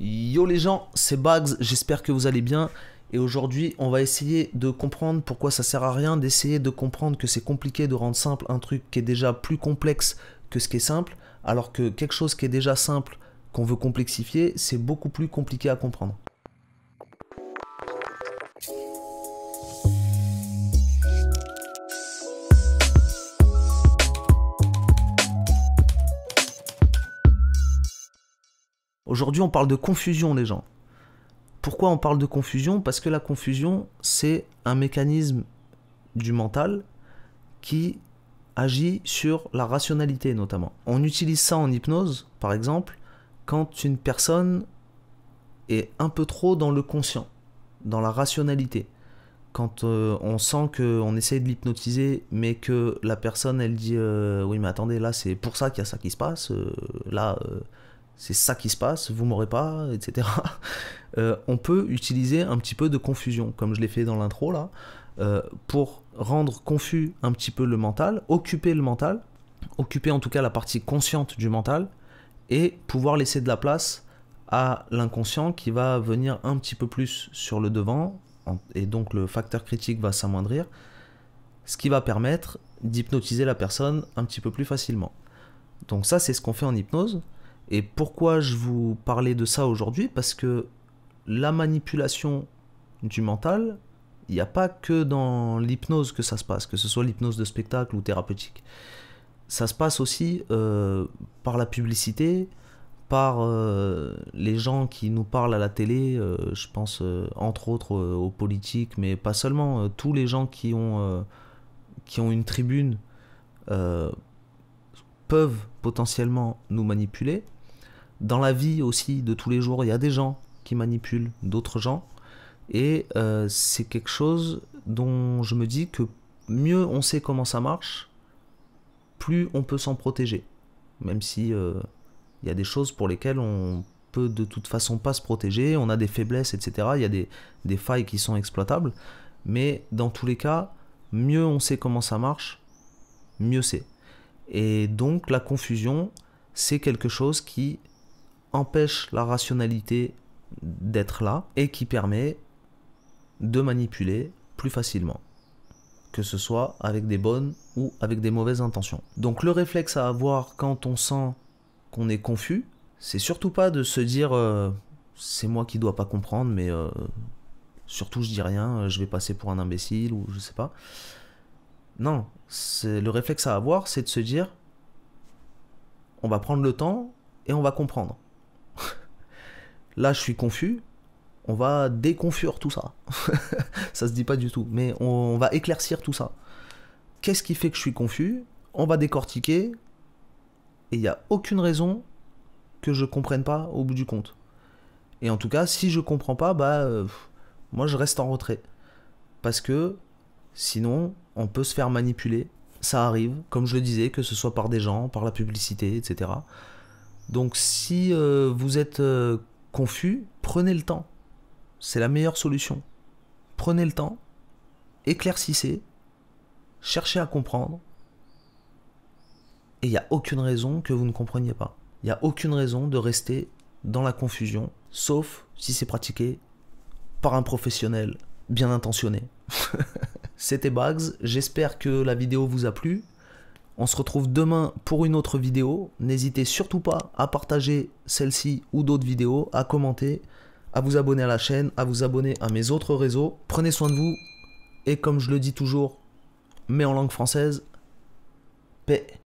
Yo les gens, c'est Bags, j'espère que vous allez bien. Et aujourd'hui, on va essayer de comprendre pourquoi ça sert à rien d'essayer de comprendre que c'est compliqué de rendre simple un truc qui est déjà plus complexe que ce qui est simple, alors que quelque chose qui est déjà simple, qu'on veut complexifier, c'est beaucoup plus compliqué à comprendre. Aujourd'hui, on parle de confusion, les gens. Pourquoi on parle de confusion Parce que la confusion, c'est un mécanisme du mental qui agit sur la rationalité notamment. On utilise ça en hypnose, par exemple, quand une personne est un peu trop dans le conscient, dans la rationalité. Quand euh, on sent qu'on essaye de l'hypnotiser, mais que la personne, elle dit euh, Oui, mais attendez, là, c'est pour ça qu'il y a ça qui se passe. Euh, là, c'est ça qui se passe, vous m'aurez pas, etc. Euh, on peut utiliser un petit peu de confusion, comme je l'ai fait dans l'intro là, euh, pour rendre confus un petit peu le mental, occuper le mental, occuper en tout cas la partie consciente du mental, et pouvoir laisser de la place à l'inconscient qui va venir un petit peu plus sur le devant, et donc le facteur critique va s'amoindrir, ce qui va permettre d'hypnotiser la personne un petit peu plus facilement. Donc ça, c'est ce qu'on fait en hypnose. Et pourquoi je vous parlais de ça aujourd'hui Parce que la manipulation du mental, il n'y a pas que dans l'hypnose que ça se passe, que ce soit l'hypnose de spectacle ou thérapeutique. Ça se passe aussi euh, par la publicité, par euh, les gens qui nous parlent à la télé, euh, je pense entre autres aux politiques, mais pas seulement, tous les gens qui ont, qui ont une tribune peuvent potentiellement nous manipuler. Dans la vie aussi de tous les jours, il y a des gens qui manipulent d'autres gens. Et euh, c'est quelque chose dont je me dis que mieux on sait comment ça marche, plus on peut s'en protéger. Même si euh, il y a des choses pour lesquelles on peut de toute façon pas se protéger, on a des faiblesses, etc. Il y a des failles qui sont exploitables. Mais dans tous les cas, mieux on sait comment ça marche, mieux c'est. Et donc la confusion, c'est quelque chose qui empêche la rationalité d'être là et qui permet de manipuler plus facilement, que ce soit avec des bonnes ou avec des mauvaises intentions. Donc le réflexe à avoir quand on sent qu'on est confus, c'est surtout pas de se dire euh, c'est moi qui dois pas comprendre, mais euh, surtout je dis rien, euh, je vais passer pour un imbécile ou je sais pas. Non, c'est le réflexe à avoir, c'est de se dire on va prendre le temps et on va comprendre là je suis confus, on va déconfure tout ça. ça se dit pas du tout, mais on, va éclaircir tout ça. Qu'est-ce qui fait que je suis confus On va décortiquer, et il n'y a aucune raison que je comprenne pas au bout du compte. Et en tout cas, si je comprends pas, bah euh, moi je reste en retrait. Parce que sinon, on peut se faire manipuler. Ça arrive, comme je le disais, que ce soit par des gens, par la publicité, etc. Donc si euh, vous êtes euh, confus, prenez le temps. C'est la meilleure solution. Prenez le temps, éclaircissez, cherchez à comprendre. Et il n'y a aucune raison que vous ne compreniez pas. Il n'y a aucune raison de rester dans la confusion, sauf si c'est pratiqué par un professionnel bien intentionné. C'était Bugs. j'espère que la vidéo vous a plu. On se retrouve demain pour une autre vidéo. N'hésitez surtout pas à partager celle-ci ou d'autres vidéos, à commenter, à vous abonner à la chaîne, à vous abonner à mes autres réseaux. Prenez soin de vous et comme je le dis toujours, mais en langue française, paix.